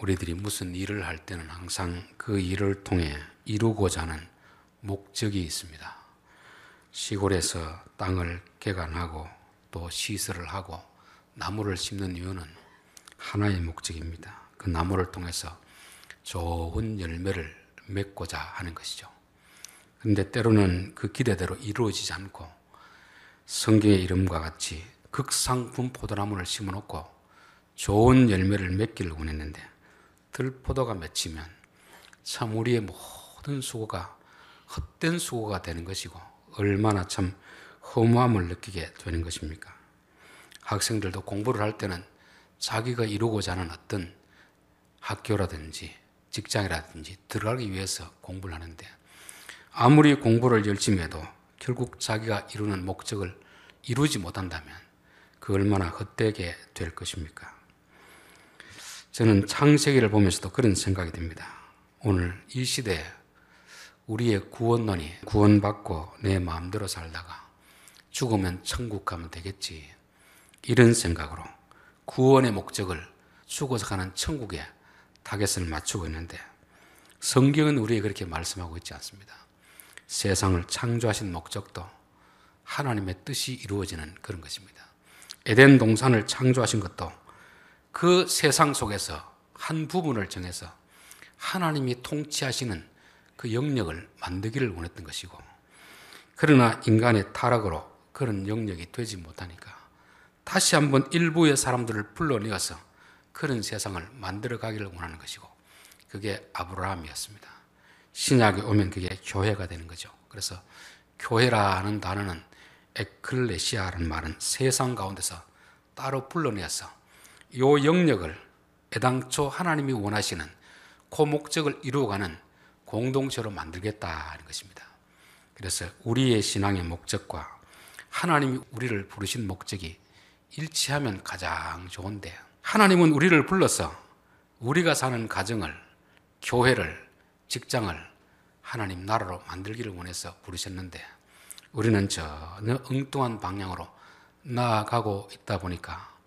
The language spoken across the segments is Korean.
우리들이 무슨 일을 할 때는 항상 그 일을 통해 이루고자 하는 목적이 있습니다. 시골에서 땅을 개간하고 또 시설을 하고 나무를 심는 이유는 하나의 목적입니다. 그 나무를 통해서 좋은 열매를 맺고자 하는 것이죠. 그런데 때로는 그 기대대로 이루어지지 않고 성경의 이름과 같이 극상품 포도나무를 심어놓고 좋은 열매를 맺기를 원했는데 들포도가 맺히면 참 우리의 모든 수고가 헛된 수고가 되는 것이고 얼마나 참 허무함을 느끼게 되는 것입니까? 학생들도 공부를 할 때는 자기가 이루고자 하는 어떤 학교라든지 직장이라든지 들어가기 위해서 공부를 하는데 아무리 공부를 열심히 해도 결국 자기가 이루는 목적을 이루지 못한다면 그 얼마나 헛되게 될 것입니까? 저는 창세기를 보면서도 그런 생각이 듭니다. 오늘 이 시대에 우리의 구원론이 구원받고 내 마음대로 살다가 죽으면 천국 가면 되겠지. 이런 생각으로 구원의 목적을 죽어서 가는 천국에 타겟을 맞추고 있는데 성경은 우리에게 그렇게 말씀하고 있지 않습니다. 세상을 창조하신 목적도 하나님의 뜻이 이루어지는 그런 것입니다. 에덴 동산을 창조하신 것도 그 세상 속에서 한 부분을 정해서 하나님이 통치하시는 그 영역을 만들기를 원했던 것이고 그러나 인간의 타락으로 그런 영역이 되지 못하니까 다시 한번 일부의 사람들을 불러내어서 그런 세상을 만들어 가기를 원하는 것이고 그게 아브라함이었습니다. 신약에 오면 그게 교회가 되는 거죠. 그래서 교회라는 단어는 에클레시아라는 말은 세상 가운데서 따로 불러내어서 이 영역을 애당초 하나님이 원하시는 그 목적을 이루어가는 공동체로 만들겠다는 것입니다. 그래서 우리의 신앙의 목적과 하나님이 우리를 부르신 목적이 일치하면 가장 좋은데 하나님은 우리를 불러서 우리가 사는 가정을 교회를 직장을 하나님 나라로 만들기를 원해서 부르셨는데 우리는 전혀 엉뚱한 방향으로 나아가고 있다 보니까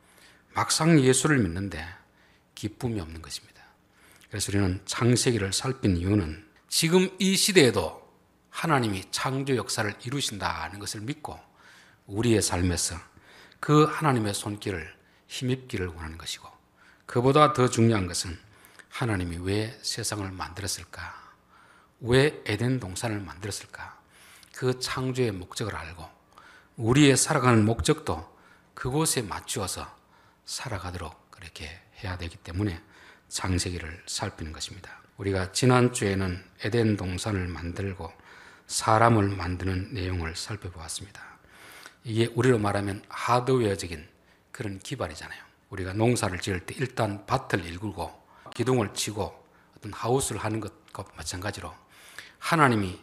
막상 예수를 믿는데 기쁨이 없는 것입니다. 그래서 우리는 창세기를 살핀 이유는 지금 이 시대에도 하나님이 창조 역사를 이루신다는 것을 믿고 우리의 삶에서 그 하나님의 손길을 힘입기를 원하는 것이고 그보다 더 중요한 것은 하나님이 왜 세상을 만들었을까? 왜 에덴 동산을 만들었을까? 그 창조의 목적을 알고 우리의 살아가는 목적도 그곳에 맞추어서 살아가도록 그렇게 해야 되기 때문에 장세기를 살피는 것입니다. 우리가 지난주에는 에덴 동산을 만들고 사람을 만드는 내용을 살펴보았습니다. 이게 우리로 말하면 하드웨어적인 그런 기반이잖아요. 우리가 농사를 지을 때 일단 밭을 일구고 기둥을 치고 어떤 하우스를 하는 것과 마찬가지로 하나님이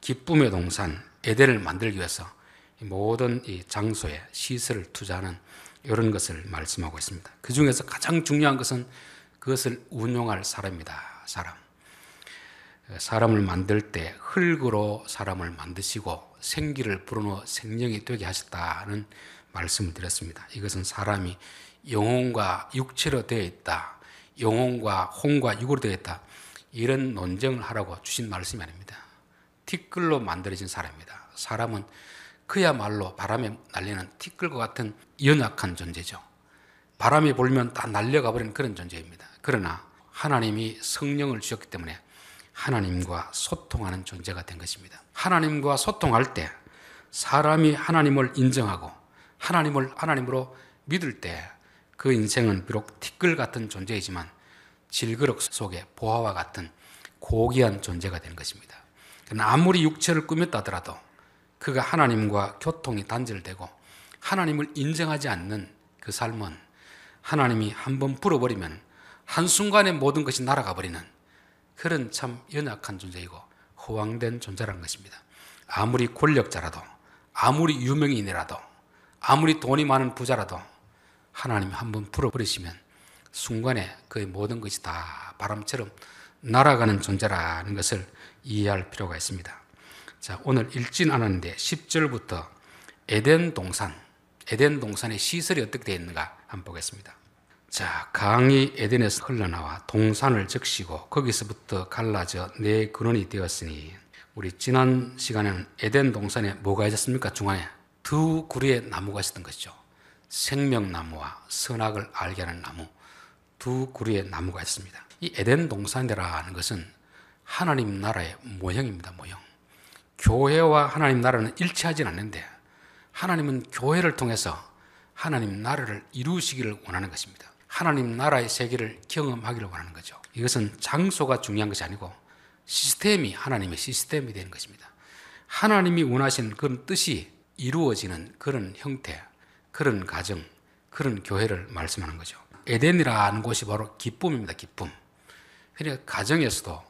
기쁨의 동산 에덴을 만들기 위해서 모든 이 장소에 시설을 투자하는 이런 것을 말씀하고 있습니다. 그 중에서 가장 중요한 것은 그것을 운용할 사람이다. 사람. 사람을 만들 때 흙으로 사람을 만드시고 생기를 불어넣어 생명이 되게 하셨다는 말씀을 드렸습니다. 이것은 사람이 영혼과 육체로 되어 있다. 영혼과 혼과 육으로 되어 있다. 이런 논쟁을 하라고 주신 말씀이 아닙니다. 티끌로 만들어진 사람입니다. 사람은 그야말로 바람에 날리는 티끌과 같은 연약한 존재죠. 바람이 불면 다 날려가 버리는 그런 존재입니다. 그러나 하나님이 성령을 주셨기 때문에 하나님과 소통하는 존재가 된 것입니다. 하나님과 소통할 때 사람이 하나님을 인정하고 하나님을 하나님으로 믿을 때 그 인생은 비록 티끌 같은 존재이지만 질그릇 속에 보화와 같은 고귀한 존재가 되는 것입니다. 그러나 아무리 육체를 꾸몄다 하더라도 그가 하나님과 교통이 단절되고 하나님을 인정하지 않는 그 삶은 하나님이 한 번 불어버리면 한순간에 모든 것이 날아가 버리는 그런 참 연약한 존재이고 허황된 존재라는 것입니다. 아무리 권력자라도 아무리 유명인이라도 아무리 돈이 많은 부자라도 하나님이 한번 불어버리시면 순간에 그의 모든 것이 다 바람처럼 날아가는 존재라는 것을 이해할 필요가 있습니다. 자, 오늘 읽진 않았는데 10절부터 에덴 동산, 에덴 동산의 시설이 어떻게 되어 있는가 한번 보겠습니다. 자, 강이 에덴에서 흘러나와 동산을 적시고 거기서부터 갈라져 내 근원이 되었으니 우리 지난 시간에는 에덴 동산에 뭐가 있었습니까? 중앙에 두 그루의 나무가 있었던 것이죠. 생명나무와 선악을 알게 하는 나무 두 그루의 나무가 있습니다. 이 에덴 동산이라는 것은 하나님 나라의 모형입니다. 모형. 교회와 하나님 나라는 일치하지는 않는데 하나님은 교회를 통해서 하나님 나라를 이루시기를 원하는 것입니다. 하나님 나라의 세계를 경험하기를 원하는 거죠. 이것은 장소가 중요한 것이 아니고 시스템이 하나님의 시스템이 되는 것입니다. 하나님이 원하신 그런 뜻이 이루어지는 그런 형태, 그런 가정, 그런 교회를 말씀하는 거죠. 에덴이라는 곳이 바로 기쁨입니다. 기쁨. 그러니까 가정에서도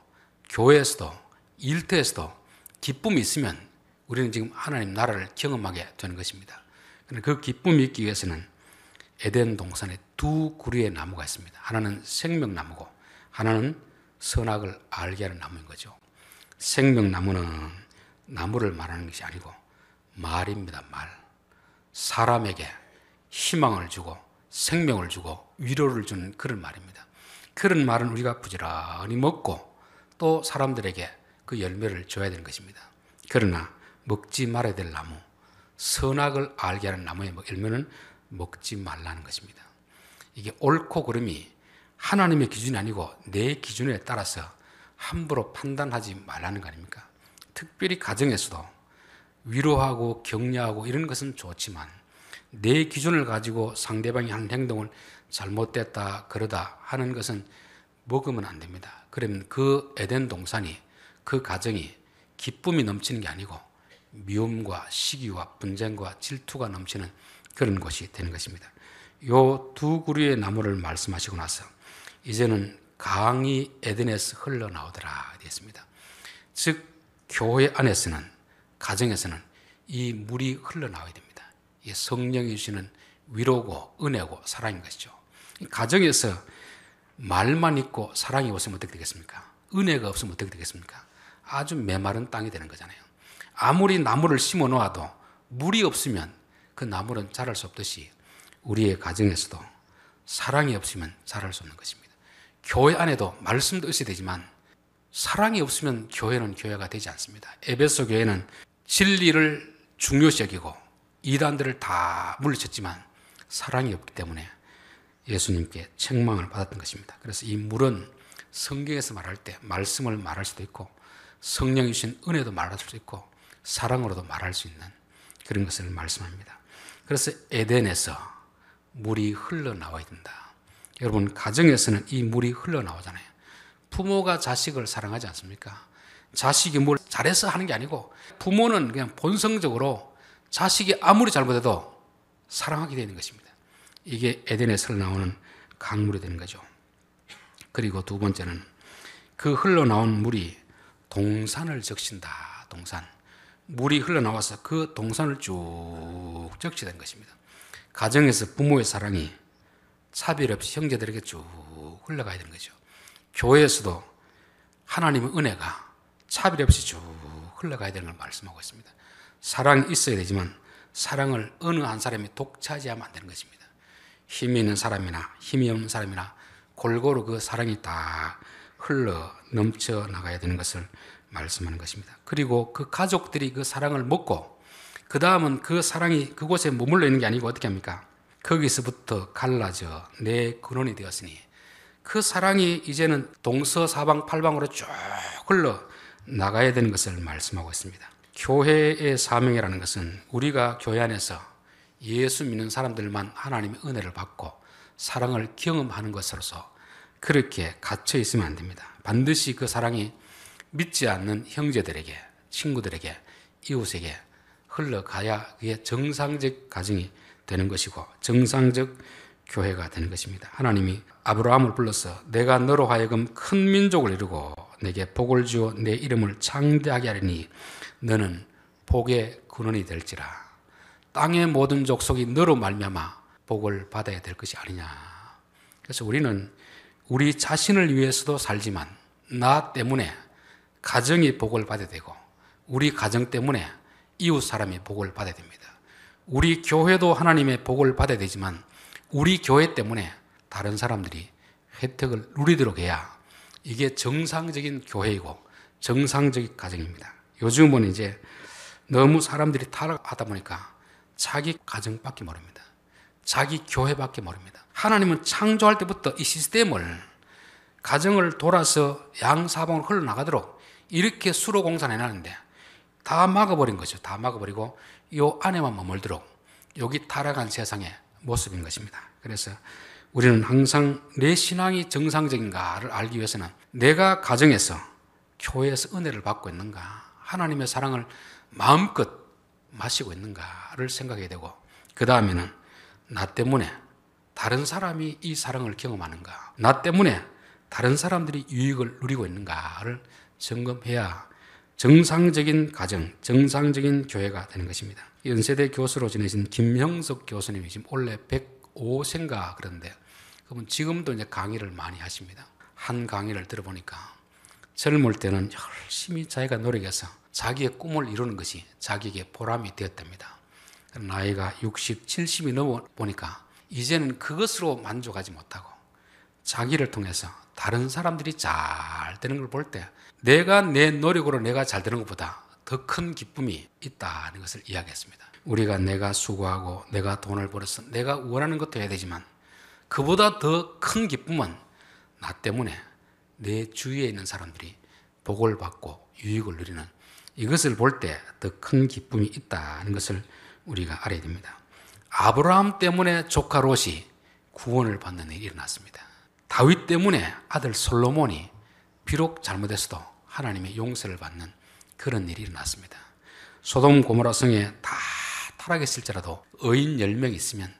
교회에서도 일터에서도 기쁨이 있으면 우리는 지금 하나님 나라를 경험하게 되는 것입니다. 그 기쁨이 있기 위해서는 에덴 동산에 두 구리의 나무가 있습니다. 하나는 생명나무고 하나는 선악을 알게 하는 나무인 거죠. 생명나무는 나무를 말하는 것이 아니고 말입니다. 말. 사람에게 희망을 주고 생명을 주고 위로를 주는 그런 말입니다. 그런 말은 우리가 부지런히 먹고 또 사람들에게 그 열매를 줘야 되는 것입니다. 그러나 먹지 말아야 될 나무, 선악을 알게 하는 나무의 뭐 열매는 먹지 말라는 것입니다. 이게 옳고 그름이 하나님의 기준이 아니고 내 기준에 따라서 함부로 판단하지 말라는 거 아닙니까? 특별히 가정에서도 위로하고 격려하고 이런 것은 좋지만 내 기준을 가지고 상대방이 하는 행동을 잘못됐다 그러다 하는 것은 먹으면 안 됩니다. 그러면 그 에덴 동산이 그 가정이 기쁨이 넘치는 게 아니고 미움과 시기와 분쟁과 질투가 넘치는 그런 곳이 되는 것입니다. 요두 그루의 나무를 말씀하시고 나서 이제는 강이 에덴에서 흘러나오더라 되습니다즉 교회 안에서는 가정에서는 이 물이 흘러나와야 됩니다. 이 성령이 주시는 위로고 은혜고 사랑인 것이죠. 가정에서 말만 있고 사랑이 없으면 어떻게 되겠습니까? 은혜가 없으면 어떻게 되겠습니까? 아주 메마른 땅이 되는 거잖아요. 아무리 나무를 심어 놓아도 물이 없으면 그 나무는 자랄 수 없듯이 우리의 가정에서도 사랑이 없으면 자랄 수 없는 것입니다. 교회 안에도 말씀도 있어야 되지만 사랑이 없으면 교회는 교회가 되지 않습니다. 에베소 교회는 진리를 중요시 여기고 이단들을 다 물리쳤지만 사랑이 없기 때문에 예수님께 책망을 받았던 것입니다. 그래서 이 물은 성경에서 말할 때 말씀을 말할 수도 있고 성령이 신 은혜도 말할 수 있고 사랑으로도 말할 수 있는 그런 것을 말씀합니다. 그래서 에덴에서 물이 흘러나와야 된다. 여러분 가정에서는 이 물이 흘러나오잖아요. 부모가 자식을 사랑하지 않습니까? 자식이 뭘 잘해서 하는 게 아니고 부모는 그냥 본성적으로 자식이 아무리 잘못해도 사랑하게 되는 것입니다. 이게 에덴에서 나오는 강물이 되는 거죠. 그리고 두 번째는 그 흘러나온 물이 동산을 적신다. 동산. 물이 흘러나와서 그 동산을 쭉 적시된 것입니다. 가정에서 부모의 사랑이 차별 없이 형제들에게 쭉 흘러가야 되는 거죠. 교회에서도 하나님의 은혜가 차별 없이 쭉 흘러가야 되는 걸 말씀하고 있습니다. 사랑이 있어야 되지만 사랑을 어느 한 사람이 독차지하면 안 되는 것입니다. 힘이 있는 사람이나 힘이 없는 사람이나 골고루 그 사랑이 다 흘러 넘쳐 나가야 되는 것을 말씀하는 것입니다. 그리고 그 가족들이 그 사랑을 먹고 그 다음은 그 사랑이 그곳에 머물러 있는 게 아니고 어떻게 합니까? 거기서부터 갈라져 내 근원이 되었으니 그 사랑이 이제는 동서 사방 팔방으로 쭉 흘러 나가야 되는 것을 말씀하고 있습니다. 교회의 사명이라는 것은 우리가 교회 안에서 예수 믿는 사람들만 하나님의 은혜를 받고 사랑을 경험하는 것으로서 그렇게 갇혀 있으면 안 됩니다. 반드시 그 사랑이 믿지 않는 형제들에게, 친구들에게, 이웃에게 흘러가야 그게 정상적 가정이 되는 것이고 정상적 교회가 되는 것입니다. 하나님이 아브라함을 불러서 내가 너로 하여금 큰 민족을 이루고 내게 복을 주어 내 이름을 창대하게 하리니 너는 복의 근원이 될지라 땅의 모든 족속이 너로 말미암아 복을 받아야 될 것이 아니냐. 그래서 우리는 우리 자신을 위해서도 살지만 나 때문에 가정이 복을 받아야 되고 우리 가정 때문에 이웃 사람이 복을 받아야 됩니다. 우리 교회도 하나님의 복을 받아야 되지만 우리 교회 때문에 다른 사람들이 혜택을 누리도록 해야 이게 정상적인 교회이고 정상적인 가정입니다. 요즘은 이제 너무 사람들이 타락하다 보니까 자기 가정밖에 모릅니다. 자기 교회밖에 모릅니다. 하나님은 창조할 때부터 이 시스템을 가정을 돌아서 양사방으로 흘러나가도록 이렇게 수로 공사 해놨는데 다 막아버린 거죠. 다 막아버리고 요 안에만 머물도록 여기 타락한 세상의 모습인 것입니다. 그래서 우리는 항상 내 신앙이 정상적인가를 알기 위해서는 내가 가정에서 교회에서 은혜를 받고 있는가 하나님의 사랑을 마음껏 마시고 있는가를 생각해야 되고 그 다음에는 나 때문에 다른 사람이 이 사랑을 경험하는가? 나 때문에 다른 사람들이 유익을 누리고 있는가를 점검해야 정상적인 가정, 정상적인 교회가 되는 것입니다. 연세대 교수로 지내신 김형석 교수님이 지금 올해 105세인가 그런데 그분 지금도 이제 강의를 많이 하십니다. 한 강의를 들어보니까 젊을 때는 열심히 자기가 노력해서 자기의 꿈을 이루는 것이 자기에게 보람이 되었답니다. 나이가 60, 70이 넘어 보니까 이제는 그것으로 만족하지 못하고 자기를 통해서 다른 사람들이 잘 되는 걸 볼 때 내가 내 노력으로 내가 잘 되는 것보다 더 큰 기쁨이 있다는 것을 이야기했습니다. 우리가 내가 수고하고 내가 돈을 벌어서 내가 원하는 것도 해야 되지만 그보다 더 큰 기쁨은 나 때문에 내 주위에 있는 사람들이 복을 받고 유익을 누리는 이것을 볼 때 더 큰 기쁨이 있다는 것을 우리가 알아야 됩니다. 아브라함 때문에 조카 롯이 구원을 받는 일이 일어났습니다. 다윗 때문에 아들 솔로몬이 비록 잘못했어도 하나님의 용서를 받는 그런 일이 일어났습니다. 소돔 고모라 성에 다 타락했을지라도 의인 1명 있으면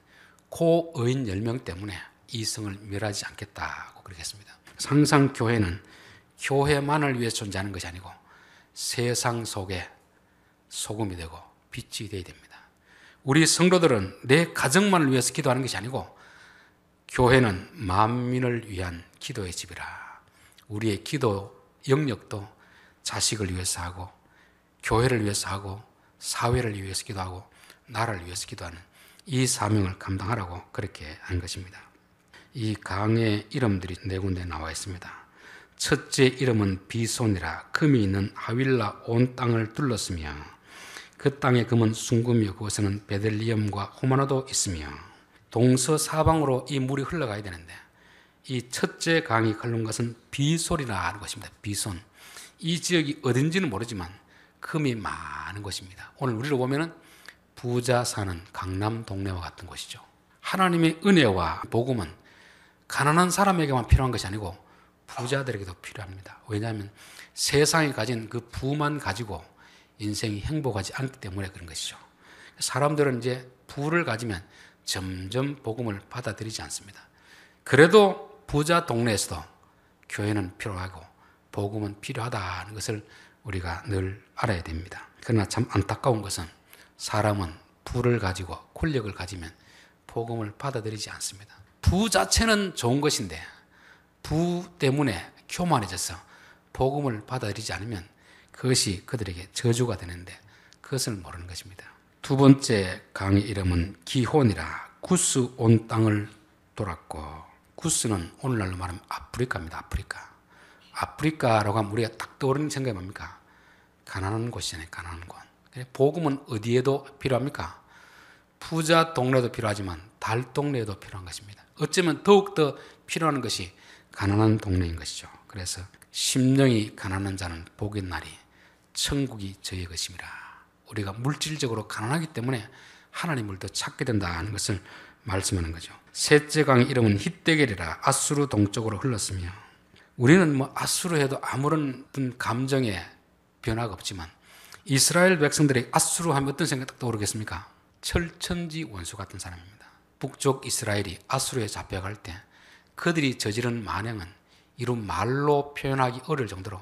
그 의인 1명 때문에 이 성을 멸하지 않겠다고 그렇게 했습니다. 항상 교회는 교회만을 위해 존재하는 것이 아니고 세상 속에 소금이 되고 빛이 되어야 됩니다. 우리 성도들은 내 가정만을 위해서 기도하는 것이 아니고 교회는 만민을 위한 기도의 집이라. 우리의 기도 영역도 자식을 위해서 하고 교회를 위해서 하고 사회를 위해서 기도하고 나라를 위해서 기도하는 이 사명을 감당하라고 그렇게 한 것입니다. 이 강의 이름들이 네 군데 나와 있습니다. 첫째 이름은 비손이라 금이 있는 하윌라 온 땅을 둘렀으며 그 땅의 금은 순금이요 그곳에는 베들리엄과 호마노도 있으며 동서 사방으로 이 물이 흘러가야 되는데 이 첫째 강이 흐른 것은 비솔이라 하는 것입니다. 비손. 이 지역이 어딘지는 모르지만 금이 많은 곳입니다. 오늘 우리를 보면은 부자 사는 강남 동네와 같은 곳이죠. 하나님의 은혜와 복음은 가난한 사람에게만 필요한 것이 아니고 부자들에게도 필요합니다. 왜냐하면 세상이 가진 그 부만 가지고 인생이 행복하지 않기 때문에 그런 것이죠. 사람들은 이제 부를 가지면 점점 복음을 받아들이지 않습니다. 그래도 부자 동네에서도 교회는 필요하고 복음은 필요하다는 것을 우리가 늘 알아야 됩니다. 그러나 참 안타까운 것은 사람은 부를 가지고 권력을 가지면 복음을 받아들이지 않습니다. 부 자체는 좋은 것인데 부 때문에 교만해져서 복음을 받아들이지 않으면 그것이 그들에게 저주가 되는데 그것을 모르는 것입니다. 두 번째 강의 이름은 기혼이라 구스 온 땅을 돌았고 구스는 오늘날로 말하면 아프리카입니다. 아프리카. 아프리카라고 하면 우리가 딱 떠오르는 생각이 뭡니까? 가난한 곳이잖아요. 가난한 곳. 복음은 어디에도 필요합니까? 부자 동네도 필요하지만 달 동네에도 필요한 것입니다. 어쩌면 더욱더 필요한 것이 가난한 동네인 것이죠. 그래서 심령이 가난한 자는 복의 날이 천국이 저의 것입니다. 우리가 물질적으로 가난하기 때문에 하나님을 더 찾게 된다 하는 것을 말씀하는 거죠. 셋째 강 이름은 히떼겔이라 아수르 동쪽으로 흘렀으며 우리는 뭐 아수르 해도 아무런 감정에 변화가 없지만 이스라엘 백성들이 아수르 하면 어떤 생각이 딱 떠오르겠습니까? 철천지 원수 같은 사람입니다. 북쪽 이스라엘이 아수르에 잡혀갈 때 그들이 저지른 만행은 이런 말로 표현하기 어려울 정도로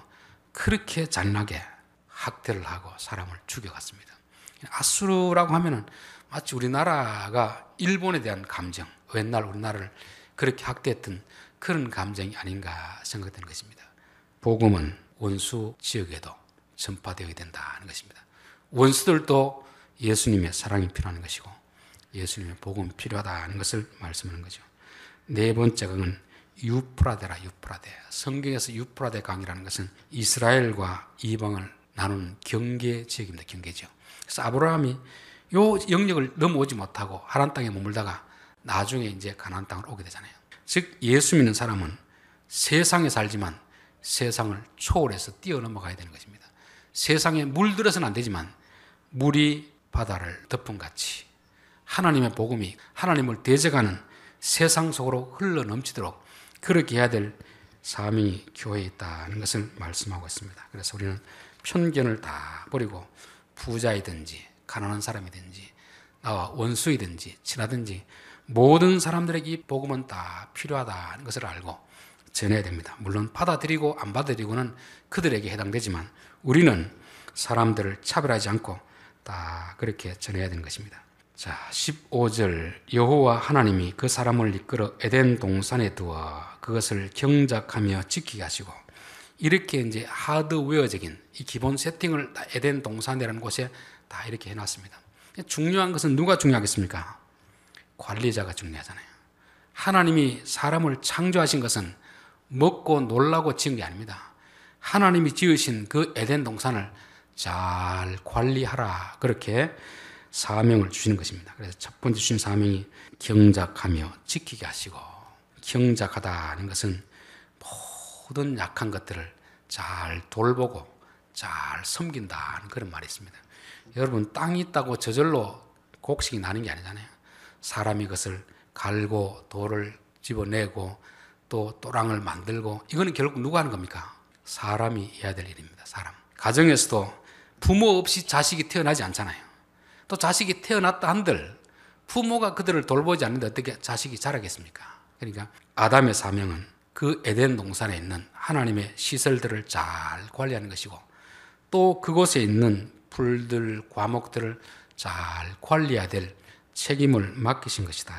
그렇게 잔인하게 학대를 하고 사람을 죽여갔습니다. 아수르라고 하면은 마치 우리나라가 일본에 대한 감정, 옛날 우리나라를 그렇게 학대했던 그런 감정이 아닌가 생각되는 것입니다. 복음은 원수 지역에도 전파되어야 된다는 것입니다. 원수들도 예수님의 사랑이 필요한 것이고 예수님의 복음이 필요하다는 것을 말씀하는 거죠. 네 번째는 유프라데라 유프라데. 성경에서 유프라데 강이라는 것은 이스라엘과 이방을 나누는 경계 지역입니다. 경계 지역. 그래서 아브라함이 요 영역을 넘어오지 못하고 하란 땅에 머물다가 나중에 이제 가나안 땅을 오게 되잖아요. 즉 예수 믿는 사람은 세상에 살지만 세상을 초월해서 뛰어넘어가야 되는 것입니다. 세상에 물들어서는 안 되지만 물이 바다를 덮은 같이 하나님의 복음이 하나님을 대적하는 세상 속으로 흘러 넘치도록 그렇게 해야 될 사명이 교회에 있다는 것을 말씀하고 있습니다. 그래서 우리는 편견을 다 버리고 부자이든지 가난한 사람이든지 나와 원수이든지 친하든지 모든 사람들에게 복음은 다 필요하다는 것을 알고 전해야 됩니다. 물론 받아들이고 안 받아들이고는 그들에게 해당되지만 우리는 사람들을 차별하지 않고 다 그렇게 전해야 되는 것입니다. 자, 15절 여호와 하나님이 그 사람을 이끌어 에덴 동산에 두어 그것을 경작하며 지키게 하시고 이렇게 이제 하드웨어적인 이 기본 세팅을 다 에덴 동산이라는 곳에 다 이렇게 해놨습니다. 중요한 것은 누가 중요하겠습니까? 관리자가 중요하잖아요. 하나님이 사람을 창조하신 것은 먹고 놀라고 지은 게 아닙니다. 하나님이 지으신 그 에덴 동산을 잘 관리하라. 그렇게 사명을 주시는 것입니다. 그래서 첫 번째 주신 사명이 경작하며 지키게 하시고 경작하다는 것은 모든 약한 것들을 잘 돌보고 잘 섬긴다는 그런 말이 있습니다. 여러분 땅이 있다고 저절로 곡식이 나는 게 아니잖아요. 사람이 그것을 갈고 돌을 집어내고 또 또랑을 만들고 이거는 결국 누가 하는 겁니까? 사람이 해야 될 일입니다. 사람. 가정에서도 부모 없이 자식이 태어나지 않잖아요. 또 자식이 태어났다 한들 부모가 그들을 돌보지 않는데 어떻게 자식이 자라겠습니까? 그러니까 아담의 사명은 그 에덴 동산에 있는 하나님의 시설들을 잘 관리하는 것이고 또 그곳에 있는 풀들, 과목들을 잘 관리해야 될 책임을 맡기신 것이다.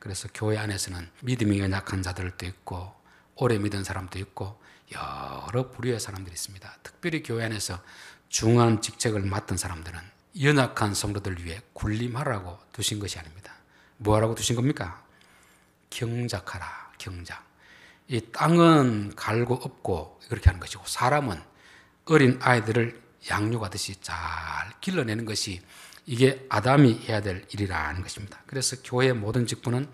그래서 교회 안에서는 믿음이 연약한 자들도 있고 오래 믿은 사람도 있고 여러 부류의 사람들이 있습니다. 특별히 교회 안에서 중한 직책을 맡은 사람들은 연약한 성도들 위해 군림하라고 두신 것이 아닙니다. 뭐하라고 두신 겁니까? 경작하라. 경작. 이 땅은 갈고 엎고 그렇게 하는 것이고 사람은 어린 아이들을 양육하듯이 잘 길러내는 것이 이게 아담이 해야 될 일이라는 것입니다. 그래서 교회의 모든 직분은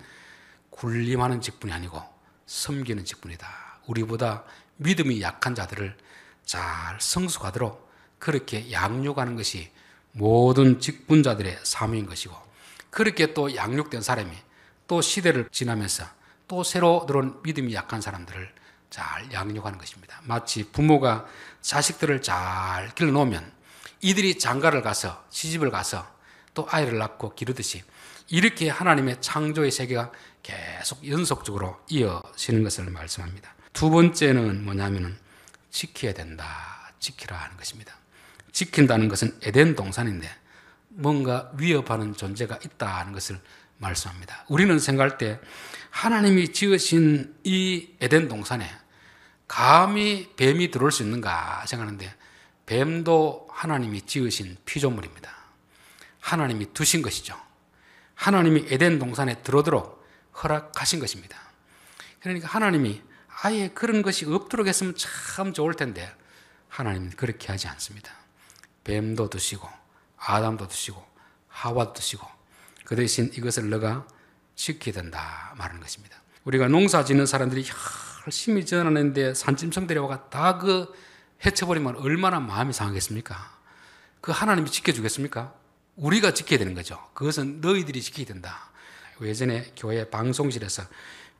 군림하는 직분이 아니고 섬기는 직분이다. 우리보다 믿음이 약한 자들을 잘 성숙하도록 그렇게 양육하는 것이 모든 직분자들의 사명인 것이고 그렇게 또 양육된 사람이 또 시대를 지나면서 또 새로 들어온 믿음이 약한 사람들을 잘 양육하는 것입니다. 마치 부모가 자식들을 잘 길러놓으면 이들이 장가를 가서 시집을 가서 또 아이를 낳고 기르듯이 이렇게 하나님의 창조의 세계가 계속 연속적으로 이어지는 것을 말씀합니다. 두 번째는 뭐냐면은 지켜야 된다. 지키라 하는 것입니다. 지킨다는 것은 에덴 동산인데 뭔가 위협하는 존재가 있다 하는 것을 말씀합니다. 우리는 생각할 때 하나님이 지으신 이 에덴 동산에 감히 뱀이 들어올 수 있는가 생각하는데 뱀도 하나님이 지으신 피조물입니다. 하나님이 두신 것이죠. 하나님이 에덴 동산에 들어오도록 허락하신 것입니다. 그러니까 하나님이 아예 그런 것이 없도록 했으면 참 좋을 텐데 하나님은 그렇게 하지 않습니다. 뱀도 드시고 아담도 드시고 하와도 드시고 그 대신 이것을 너가 지켜야 다 말하는 것입니다. 우리가 농사 짓는 사람들이 열심히 전하는데 산짐승들이 와가 다그 해쳐버리면 얼마나 마음이 상하겠습니까? 그 하나님이 지켜주겠습니까? 우리가 지켜야 되는 거죠. 그것은 너희들이 지켜야 된다. 그 예전에 교회 방송실에서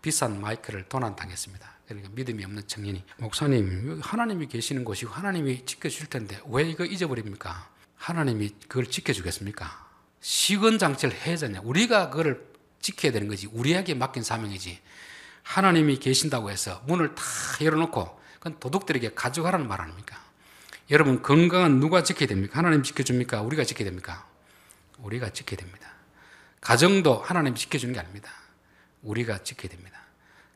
비싼 마이크를 도난당했습니다. 그러니까 믿음이 없는 청년이 목사님 하나님이 계시는 곳이고 하나님이 지켜줄 텐데 왜 이거 잊어버립니까? 하나님이 그걸 지켜주겠습니까? 식은 장치를 해야 되냐. 우리가 그거를 지켜야 되는 거지. 우리에게 맡긴 사명이지. 하나님이 계신다고 해서 문을 다 열어놓고 그건 도둑들에게 가져가라는 말 아닙니까? 여러분 건강은 누가 지켜야 됩니까? 하나님 지켜줍니까? 우리가 지켜야 됩니까? 우리가 지켜야 됩니다. 가정도 하나님 지켜주는 게 아닙니다. 우리가 지켜야 됩니다.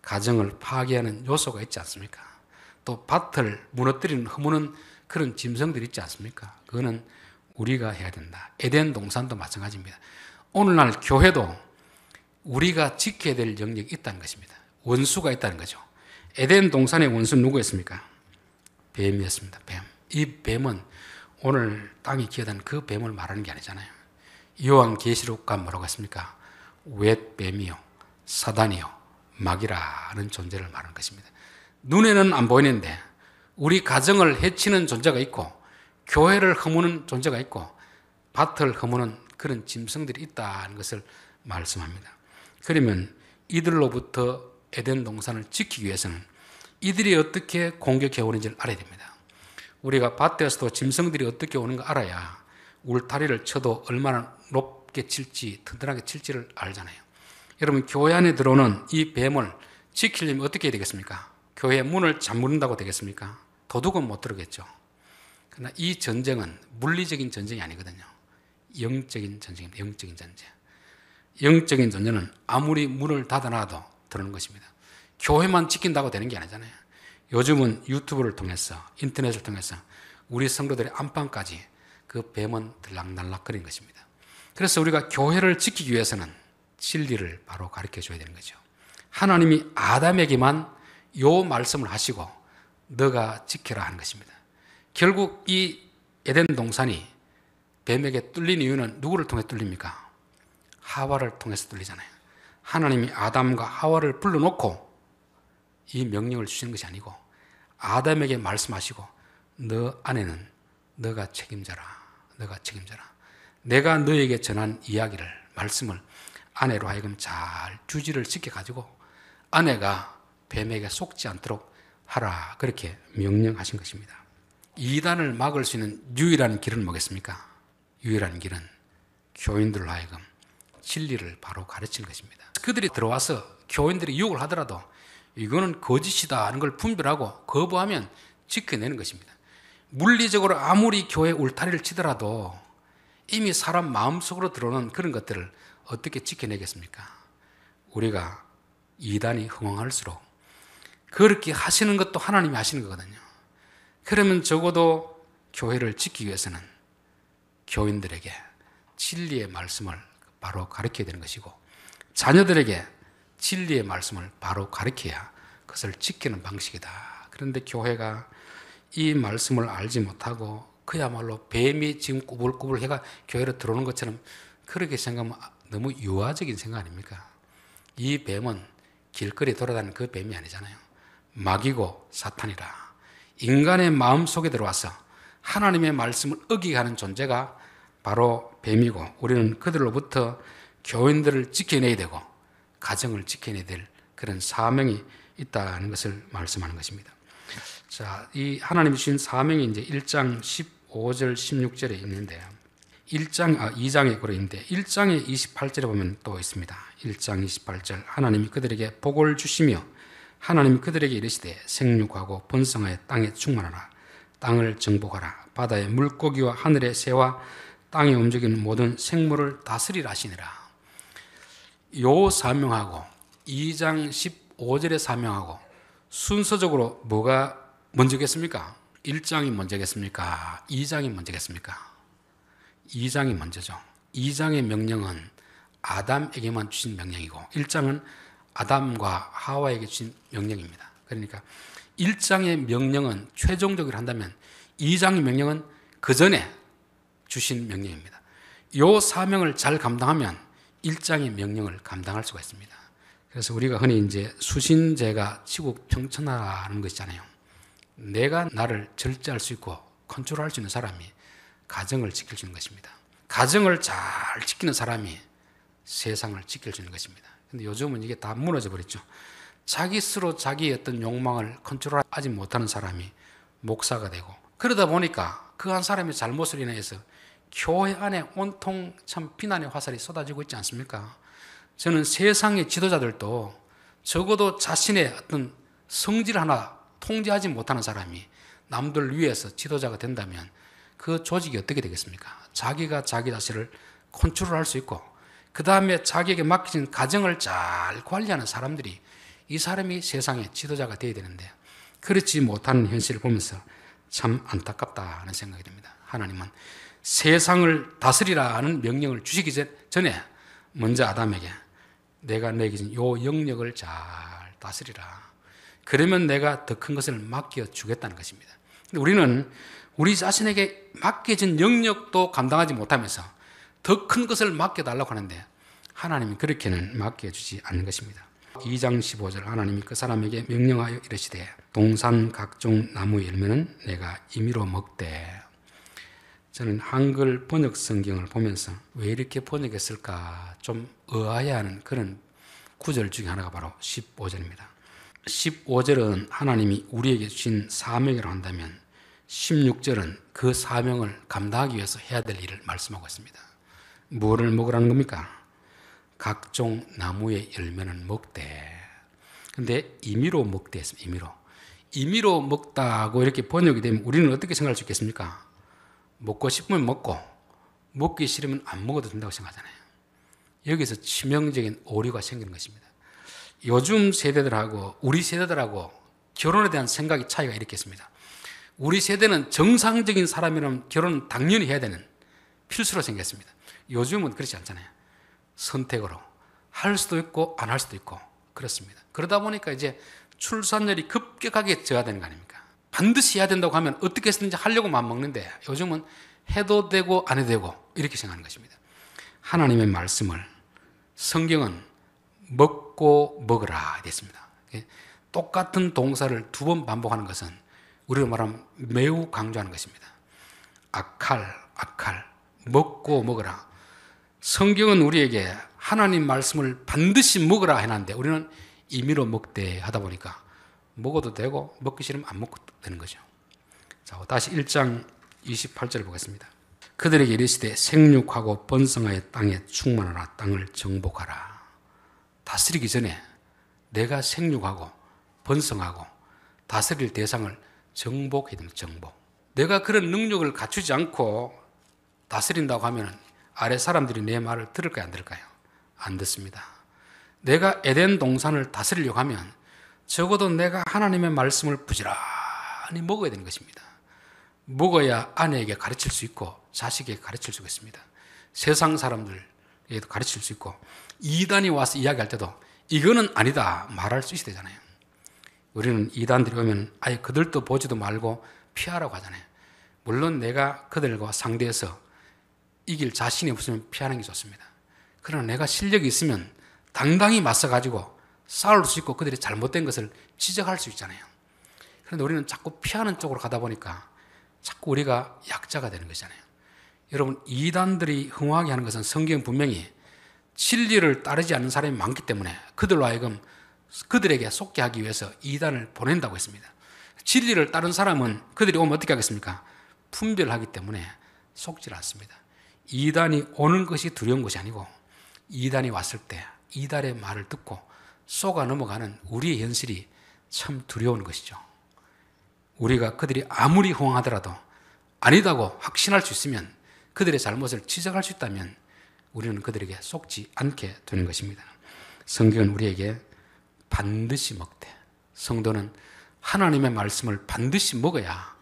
가정을 파괴하는 요소가 있지 않습니까? 또 밭을 무너뜨리는 허무는 그런 짐승들이 있지 않습니까? 그거는 우리가 해야 된다. 에덴 동산도 마찬가지입니다. 오늘날 교회도 우리가 지켜야 될 영역이 있다는 것입니다. 원수가 있다는 거죠. 에덴 동산의 원수는 누구였습니까? 뱀이었습니다. 뱀. 이 뱀은 오늘 땅이 기어다니는 그 뱀을 말하는 게 아니잖아요. 요한 계시록과 뭐라고 했습니까? 웻뱀이요, 사단이요, 막이라는 존재를 말하는 것입니다. 눈에는 안 보이는데 우리 가정을 해치는 존재가 있고 교회를 허무는 존재가 있고 밭을 허무는 그런 짐승들이 있다는 것을 말씀합니다. 그러면 이들로부터 에덴 동산을 지키기 위해서는 이들이 어떻게 공격해 오는지를 알아야 됩니다. 우리가 밭에서도 짐승들이 어떻게 오는가 알아야 울타리를 쳐도 얼마나 높게 칠지 튼튼하게 칠지를 알잖아요. 여러분 교회 안에 들어오는 이 뱀을 지키려면 어떻게 되겠습니까? 교회 문을 잠그는다고 되겠습니까? 도둑은 못 들어겠죠. 그러나 이 전쟁은 물리적인 전쟁이 아니거든요. 영적인 전쟁입니다. 영적인 전쟁. 영적인 전쟁은 아무리 문을 닫아놔도 들어오는 것입니다. 교회만 지킨다고 되는 게 아니잖아요. 요즘은 유튜브를 통해서, 인터넷을 통해서 우리 성도들의 안방까지 그 뱀은 들락날락거리는 것입니다. 그래서 우리가 교회를 지키기 위해서는 진리를 바로 가르쳐 줘야 되는 거죠. 하나님이 아담에게만 요 말씀을 하시고 너가 지켜라 하는 것입니다. 결국 이 에덴 동산이 뱀에게 뚫린 이유는 누구를 통해 뚫립니까? 하와를 통해서 뚫리잖아요. 하나님이 아담과 하와를 불러놓고 이 명령을 주시 것이 아니고 아담에게 말씀하시고 너 안에는 너가 책임져라. 너가 책임져라. 내가 너에게 전한 이야기를 말씀을 아내로 하여금 잘 주지를 지켜 가지고 아내가 뱀에게 속지 않도록 하라 그렇게 명령하신 것입니다. 이단을 막을 수 있는 유일한 길은 뭐겠습니까? 유일한 길은 교인들 하여금 진리를 바로 가르치는 것입니다. 그들이 들어와서 교인들이 유혹을 하더라도 이거는 거짓이다 하는 걸 분별하고 거부하면 지켜내는 것입니다. 물리적으로 아무리 교회 울타리를 치더라도 이미 사람 마음속으로 들어오는 그런 것들을 어떻게 지켜내겠습니까? 우리가 이단이 흥황할수록 그렇게 하시는 것도 하나님이 하시는 거거든요. 그러면 적어도 교회를 지키기 위해서는 교인들에게 진리의 말씀을 바로 가르쳐야 되는 것이고 자녀들에게 진리의 말씀을 바로 가르쳐야 그것을 지키는 방식이다. 그런데 교회가 이 말씀을 알지 못하고 그야말로 뱀이 지금 꾸불꾸불 해가 교회로 들어오는 것처럼 그렇게 생각하면 너무 유화적인 생각 아닙니까? 이 뱀은 길거리 돌아다니는 그 뱀이 아니잖아요. 마귀고 사탄이라. 인간의 마음 속에 들어와서 하나님의 말씀을 어기하는 존재가 바로 뱀이고 우리는 그들로부터 교인들을 지켜내야 되고 가정을 지켜내야 될 그런 사명이 있다는 것을 말씀하는 것입니다. 자, 이하나님 주신 사명이 이제 1장 15절 16절에 있는데요. 1장 아 2장에 그러 있는데 1장의 28절에 보면 또 있습니다. 1장 28절 하나님이 그들에게 복을 주시며 하나님이 그들에게 이르시되 생육하고 번성하여 땅에 충만하라 땅을 정복하라 바다의 물고기와 하늘의 새와 땅에 움직이는 모든 생물을 다스리라 하시니라 요 사명하고 2장 15절의 사명하고 순서적으로 뭐가 먼저겠습니까? 1장이 먼저겠습니까? 2장이 먼저겠습니까? 2장이 먼저죠. 2장의 명령은 아담에게만 주신 명령이고 1장은 아담과 하와에게 주신 명령입니다. 그러니까 1장의 명령은 최종적으로 한다면 2장의 명령은 그 전에 주신 명령입니다. 요 사명을 잘 감당하면 1장의 명령을 감당할 수가 있습니다. 그래서 우리가 흔히 이제 수신제가 치고 평천하라는 것이잖아요. 내가 나를 절제할 수 있고 컨트롤할 수 있는 사람이 가정을 지킬 수 있는 것입니다. 가정을 잘 지키는 사람이 세상을 지킬 수 있는 것입니다. 근데 요즘은 이게 다 무너져 버렸죠. 자기 스스로 자기의 어떤 욕망을 컨트롤하지 못하는 사람이 목사가 되고 그러다 보니까 그 한 사람의 잘못을 인해서 교회 안에 온통 참 비난의 화살이 쏟아지고 있지 않습니까? 저는 세상의 지도자들도 적어도 자신의 어떤 성질 하나 통제하지 못하는 사람이 남들 위해서 지도자가 된다면 그 조직이 어떻게 되겠습니까? 자기가 자기 자신을 컨트롤할 수 있고 그 다음에 자기에게 맡겨진 가정을 잘 관리하는 사람들이 이 사람이 세상의 지도자가 되어야 되는데 그렇지 못하는 현실을 보면서 참 안타깝다 하는 생각이 듭니다. 하나님은 세상을 다스리라는 명령을 주시기 전에 먼저 아담에게 내가 내게 준요 영역을 잘 다스리라. 그러면 내가 더 큰 것을 맡겨 주겠다는 것입니다. 우리는 우리 자신에게 맡겨진 영역도 감당하지 못하면서 더큰 것을 맡겨달라고 하는데 하나님이 그렇게는 맡겨주지 않는 것입니다. 2장 15절 하나님이 그 사람에게 명령하여 이르시되 동산 각종 나무 열매는 내가 임의로 먹되 저는 한글 번역 성경을 보면서 왜 이렇게 번역했을까 좀 의아해하는 그런 구절 중에 하나가 바로 15절입니다. 15절은 하나님이 우리에게 주신 사명이라고 한다면 16절은 그 사명을 감당하기 위해서 해야 될 일을 말씀하고 있습니다. 무엇을 먹으라는 겁니까? 각종 나무의 열매는 먹되. 근데 임의로 먹되 했습니 임의로. 임의로 먹다고 이렇게 번역이 되면 우리는 어떻게 생각할 수 있겠습니까? 먹고 싶으면 먹고, 먹기 싫으면 안 먹어도 된다고 생각하잖아요. 여기서 치명적인 오류가 생기는 것입니다. 요즘 세대들하고 우리 세대들하고 결혼에 대한 생각이 차이가 이렇게 있습니다. 우리 세대는 정상적인 사람이라면 결혼은 당연히 해야 되는 필수로 생겼습니다. 요즘은 그렇지 않잖아요. 선택으로 할 수도 있고 안 할 수도 있고 그렇습니다. 그러다 보니까 이제 출산율이 급격하게 저하되는 거 아닙니까? 반드시 해야 된다고 하면 어떻게 했든지 하려고 맘먹는데 요즘은 해도 되고 안 해도 되고 이렇게 생각하는 것입니다. 하나님의 말씀을 성경은 먹고 먹으라 됐습니다. 예. 똑같은 동사를 두 번 반복하는 것은 우리로 말하면 매우 강조하는 것입니다. 악할, 악할, 먹고 먹으라. 성경은 우리에게 하나님 말씀을 반드시 먹으라 해놨는데 우리는 임의로 먹되 하다 보니까 먹어도 되고 먹기 싫으면 안 먹어도 되는 거죠. 자, 다시 1장 28절 보겠습니다. 그들에게 이르시되 생육하고 번성하여 땅에 충만하라 땅을 정복하라. 다스리기 전에 내가 생육하고 번성하고 다스릴 대상을 정복해야 됩니다. 정복. 내가 그런 능력을 갖추지 않고 다스린다고 하면 아래 사람들이 내 말을 들을까요? 안 들을까요? 안 듣습니다. 내가 에덴 동산을 다스리려고 하면 적어도 내가 하나님의 말씀을 부지런히 먹어야 되는 것입니다. 먹어야 아내에게 가르칠 수 있고 자식에게 가르칠 수가 있습니다. 세상 사람들에게도 가르칠 수 있고 이단이 와서 이야기할 때도 이거는 아니다 말할 수 있어야 되잖아요. 우리는 이단들이 오면 아예 그들도 보지도 말고 피하라고 하잖아요. 물론 내가 그들과 상대해서 이길 자신이 없으면 피하는 게 좋습니다. 그러나 내가 실력이 있으면 당당히 맞서가지고 싸울 수 있고 그들이 잘못된 것을 지적할 수 있잖아요. 그런데 우리는 자꾸 피하는 쪽으로 가다 보니까 자꾸 우리가 약자가 되는 것이잖아요. 여러분, 이단들이 흥하게 하는 것은 성경 분명히 진리를 따르지 않는 사람이 많기 때문에 그들로 하여금 그들에게 속게 하기 위해서 이단을 보낸다고 했습니다. 진리를 따른 사람은 그들이 오면 어떻게 하겠습니까? 품별하기 때문에 속지를 않습니다. 이단이 오는 것이 두려운 것이 아니고 이단이 왔을 때 이단의 말을 듣고 쏘가 넘어가는 우리의 현실이 참 두려운 것이죠. 우리가 그들이 아무리 호황하더라도 아니다고 확신할 수 있으면 그들의 잘못을 지적할 수 있다면 우리는 그들에게 속지 않게 되는 것입니다. 성경은 우리에게 반드시 먹되 성도는 하나님의 말씀을 반드시 먹어야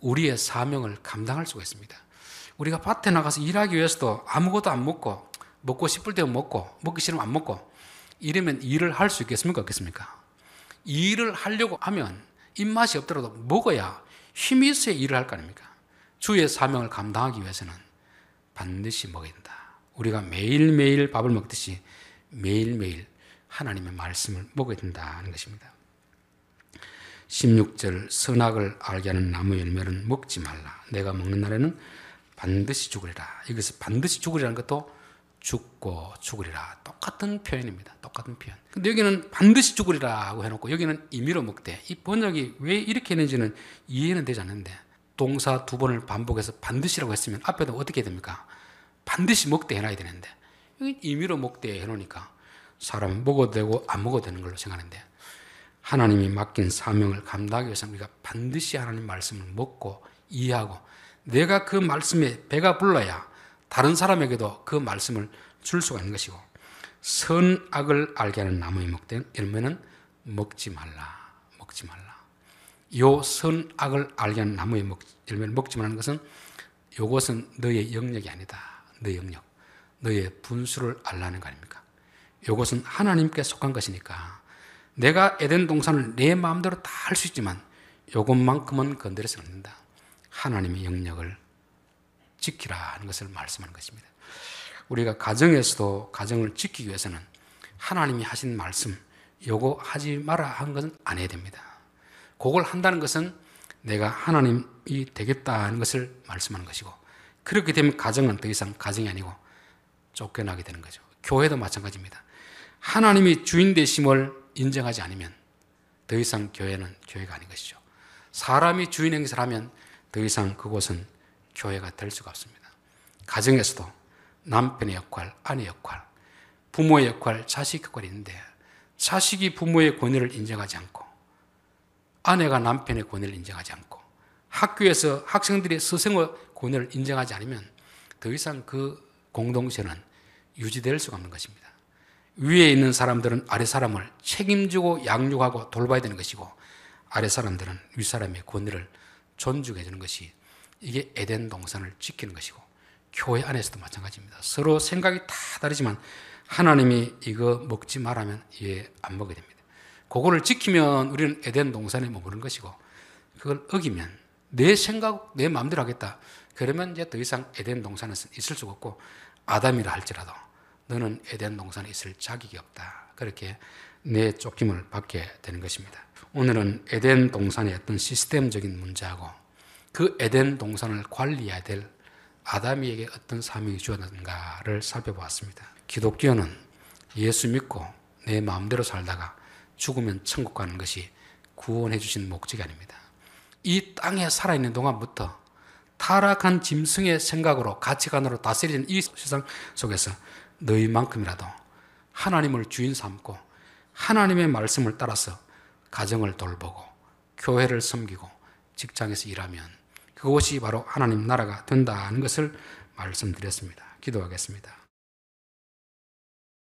우리의 사명을 감당할 수가 있습니다. 우리가 밭에 나가서 일하기 위해서도 아무것도 안 먹고 먹고 싶을 때 먹고 먹기 싫으면 안 먹고 이러면 일을 할 수 있겠습니까? 없겠습니까? 일을 하려고 하면 입맛이 없더라도 먹어야 힘이 있어야 일을 할 거 아닙니까? 주의 사명을 감당하기 위해서는 반드시 먹어야 된다. 우리가 매일매일 밥을 먹듯이 매일매일 하나님의 말씀을 먹어야 된다는 것입니다. 16절 선악을 알게 하는 나무 열매는 먹지 말라. 내가 먹는 날에는 반드시 죽으리라. 여기서 반드시 죽으리라는 것도 죽고 죽으리라. 똑같은 표현입니다. 똑같은 표현. 근데 여기는 반드시 죽으리라고 해놓고 여기는 임의로 먹되. 이 번역이 왜 이렇게 했는지는 이해는 되지 않는데 동사 두 번을 반복해서 반드시라고 했으면 앞에도 어떻게 됩니까? 반드시 먹되 해놔야 되는데 여기 임의로 먹되 해놓으니까 사람 먹어도 되고 안 먹어도 되는 걸로 생각하는데 하나님이 맡긴 사명을 감당하기 위해서 우리가 반드시 하나님 말씀을 먹고 이해하고 내가 그 말씀에 배가 불러야 다른 사람에게도 그 말씀을 줄 수가 있는 것이고 선악을 알게 하는 나무의 먹된 열매는 먹지 말라 먹지 말라 요 선악을 알게 하는 나무의 먹, 열매를 먹지 말라는 것은 요것은 너의 영역이 아니다 너의 영역 너의 분수를 알라는 거 아닙니까 요것은 하나님께 속한 것이니까 내가 에덴 동산을 내 마음대로 다 할 수 있지만 요것만큼은 건드려서는 안 된다 하나님의 영역을 지키라는 것을 말씀하는 것입니다. 우리가 가정에서도 가정을 지키기 위해서는 하나님이 하신 말씀, 요거 하지 마라 한 것은 안 해야 됩니다. 그걸 한다는 것은 내가 하나님이 되겠다는 것을 말씀하는 것이고, 그렇게 되면 가정은 더 이상 가정이 아니고 쫓겨나게 되는 거죠. 교회도 마찬가지입니다. 하나님이 주인 되심을 인정하지 않으면 더 이상 교회는 교회가 아닌 것이죠. 사람이 주인 행사를 하면 더 이상 그곳은 교회가 될 수가 없습니다. 가정에서도 남편의 역할, 아내 역할, 부모의 역할, 자식 역할이 있는데 자식이 부모의 권위를 인정하지 않고 아내가 남편의 권위를 인정하지 않고 학교에서 학생들이 스승의 권위를 인정하지 않으면 더 이상 그 공동체는 유지될 수가 없는 것입니다. 위에 있는 사람들은 아래 사람을 책임지고 양육하고 돌봐야 되는 것이고 아래 사람들은 윗 사람의 권위를 존중해 주는 것이 이게 에덴 동산을 지키는 것이고 교회 안에서도 마찬가지입니다. 서로 생각이 다 다르지만 하나님이 이거 먹지 말하면 얘안 먹게 됩니다. 그거를 지키면 우리는 에덴 동산에 머무는 것이고 그걸 어기면 내 생각 내 마음대로 하겠다. 그러면 이제 더 이상 에덴 동산에 있을 수가 없고 아담이라 할지라도 너는 에덴 동산에 있을 자격이 없다. 그렇게 내 쫓김을 받게 되는 것입니다. 오늘은 에덴 동산의 어떤 시스템적인 문제하고 그 에덴 동산을 관리해야 될 아담이에게 어떤 사명이 주어졌는가를 살펴보았습니다. 기독교는 예수 믿고 내 마음대로 살다가 죽으면 천국 가는 것이 구원해 주신 목적이 아닙니다. 이 땅에 살아있는 동안부터 타락한 짐승의 생각으로 가치관으로 다스리는 이 세상 속에서 너희만큼이라도 하나님을 주인 삼고 하나님의 말씀을 따라서 가정을 돌보고 교회를 섬기고 직장에서 일하면 그것이 바로 하나님 나라가 된다는 것을 말씀드렸습니다. 기도하겠습니다.